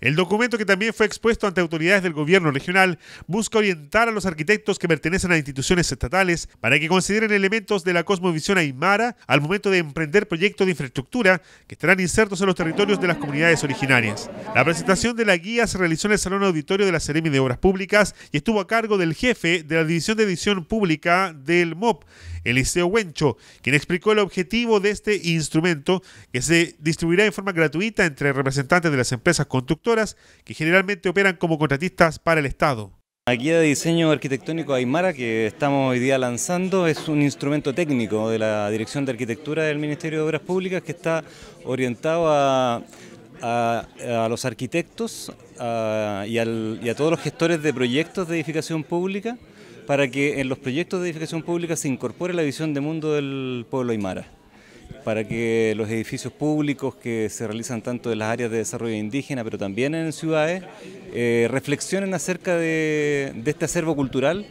El documento que también fue expuesto ante autoridades del gobierno regional busca orientar a los arquitectos que pertenecen a instituciones estatales para que consideren elementos de la cosmovisión aymara al momento de emprender proyectos de infraestructura que estarán insertos en los territorios de las comunidades originarias. La presentación de la guía se realizó en el Salón Auditorio de la Seremi de Obras Públicas y estuvo a cargo del jefe de la División de Edición Pública del MOP, Eliseo Huencho, quien explicó el objetivo de este instrumento que se distribuirá en forma gratuita entre representantes de las empresas constructoras que generalmente operan como contratistas para el Estado. La guía de diseño arquitectónico Aymara que estamos hoy día lanzando es un instrumento técnico de la Dirección de Arquitectura del Ministerio de Obras Públicas que está orientado a los arquitectos y, a todos los gestores de proyectos de edificación pública para que en los proyectos de edificación pública se incorpore la visión de mundo del pueblo aymara para que los edificios públicos que se realizan tanto en las áreas de desarrollo indígena, pero también en ciudades, eh, reflexionen acerca de este acervo cultural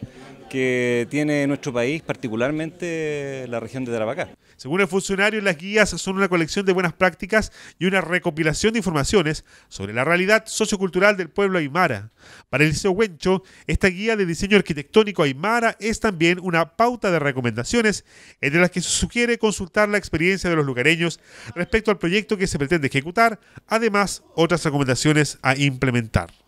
que tiene nuestro país, particularmente la región de Tarapacá. Según el funcionario, las guías son una colección de buenas prácticas y una recopilación de informaciones sobre la realidad sociocultural del pueblo aymara. Para el Liceo Huencho, esta guía de diseño arquitectónico aymara es también una pauta de recomendaciones entre las que se sugiere consultar la experiencia de los lugareños respecto al proyecto que se pretende ejecutar, además otras recomendaciones a implementar.